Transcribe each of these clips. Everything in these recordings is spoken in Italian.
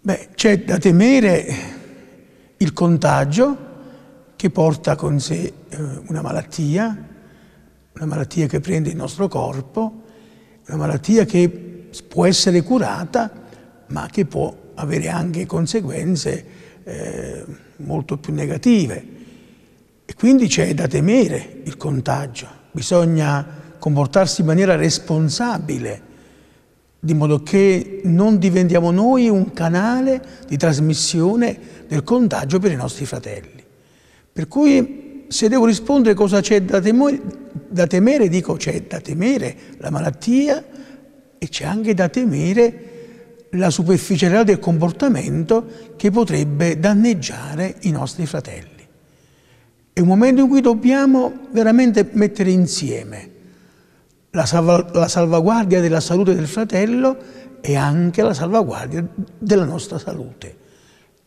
Beh, c'è da temere il contagio che porta con sé eh, una malattia, una malattia che prende il nostro corpo, una malattia che può essere curata, ma che può avere anche conseguenze eh, molto più negative. E quindi c'è da temere il contagio, bisogna comportarsi in maniera responsabile di modo che non diventiamo noi un canale di trasmissione del contagio per i nostri fratelli. Per cui se devo rispondere cosa c'è da, da temere, dico c'è da temere la malattia e c'è anche da temere la superficialità del comportamento che potrebbe danneggiare i nostri fratelli. È un momento in cui dobbiamo veramente mettere insieme la, salv la salvaguardia della salute del fratello e anche la salvaguardia della nostra salute.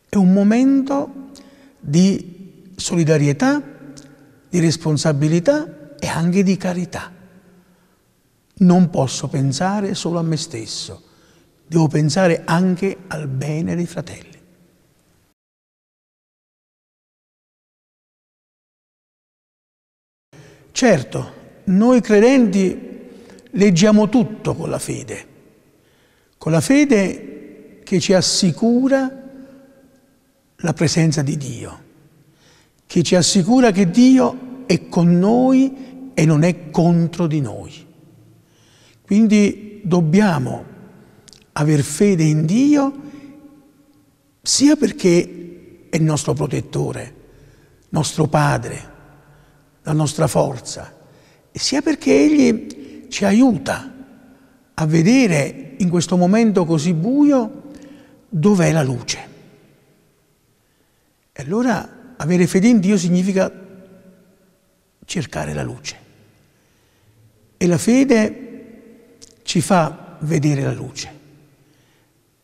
È un momento di solidarietà, di responsabilità e anche di carità. Non posso pensare solo a me stesso, devo pensare anche al bene dei fratelli. Certo, noi credenti leggiamo tutto con la fede, con la fede che ci assicura la presenza di Dio, che ci assicura che Dio è con noi e non è contro di noi. Quindi dobbiamo aver fede in Dio sia perché è il nostro protettore, nostro padre, la nostra forza, sia perché Egli ci aiuta a vedere in questo momento così buio dov'è la luce. E allora avere fede in Dio significa cercare la luce. E la fede ci fa vedere la luce.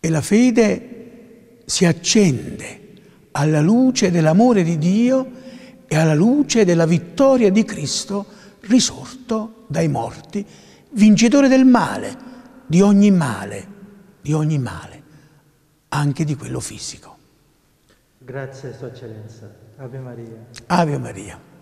E la fede si accende alla luce dell'amore di Dio e alla luce della vittoria di Cristo risorto dai morti, vincitore del male, di ogni male, di ogni male, anche di quello fisico. Grazie Sua Eccellenza. Ave Maria. Ave Maria.